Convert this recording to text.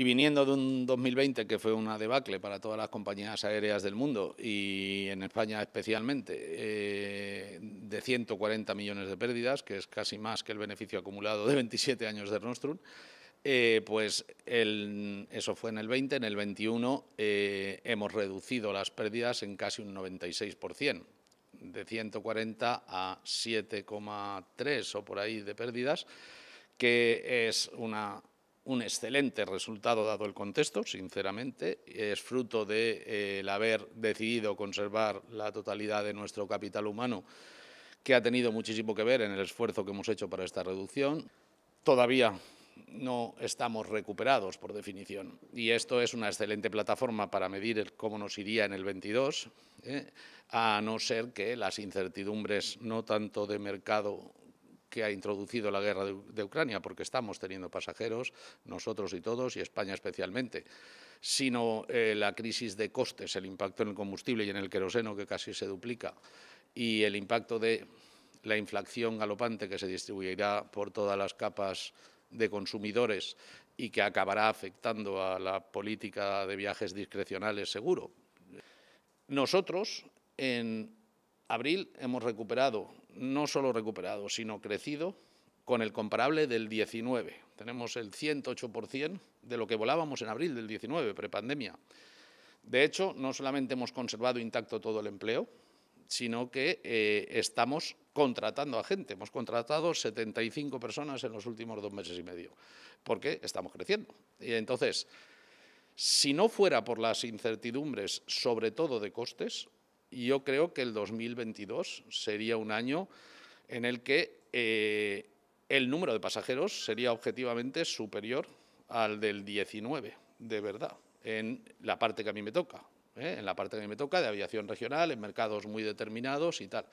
Y viniendo de un 2020 que fue una debacle para todas las compañías aéreas del mundo y en España especialmente, eh, de 140 millones de pérdidas, que es casi más que el beneficio acumulado de 27 años de Rostrum, eh, pues eso fue en el 20, en el 21 eh, hemos reducido las pérdidas en casi un 96%, de 140 a 7,3 o por ahí de pérdidas, que es una un excelente resultado dado el contexto, sinceramente. Es fruto de eh, haber decidido conservar la totalidad de nuestro capital humano, que ha tenido muchísimo que ver en el esfuerzo que hemos hecho para esta reducción. Todavía no estamos recuperados por definición. Y esto es una excelente plataforma para medir cómo nos iría en el 22, ¿eh? a no ser que las incertidumbres no tanto de mercado que ha introducido la guerra de, Ucrania, porque estamos teniendo pasajeros, nosotros y todos, y España especialmente, sino eh, la crisis de costes, el impacto en el combustible y en el queroseno, que casi se duplica, y el impacto de la inflación galopante que se distribuirá por todas las capas de consumidores y que acabará afectando a la política de viajes discrecionales seguro. Nosotros en abril hemos recuperado no solo recuperado, sino crecido con el comparable del 19. Tenemos el 108% de lo que volábamos en abril del 19, prepandemia. De hecho, no solamente hemos conservado intacto todo el empleo, sino que eh, estamos contratando a gente. Hemos contratado 75 personas en los últimos dos meses y medio, porque estamos creciendo. Y entonces, si no fuera por las incertidumbres, sobre todo de costes, yo creo que el 2022 sería un año en el que eh, el número de pasajeros sería objetivamente superior al del 19, de verdad, en la parte que a mí me toca, ¿eh? en la parte que a mí me toca de aviación regional, en mercados muy determinados y tal.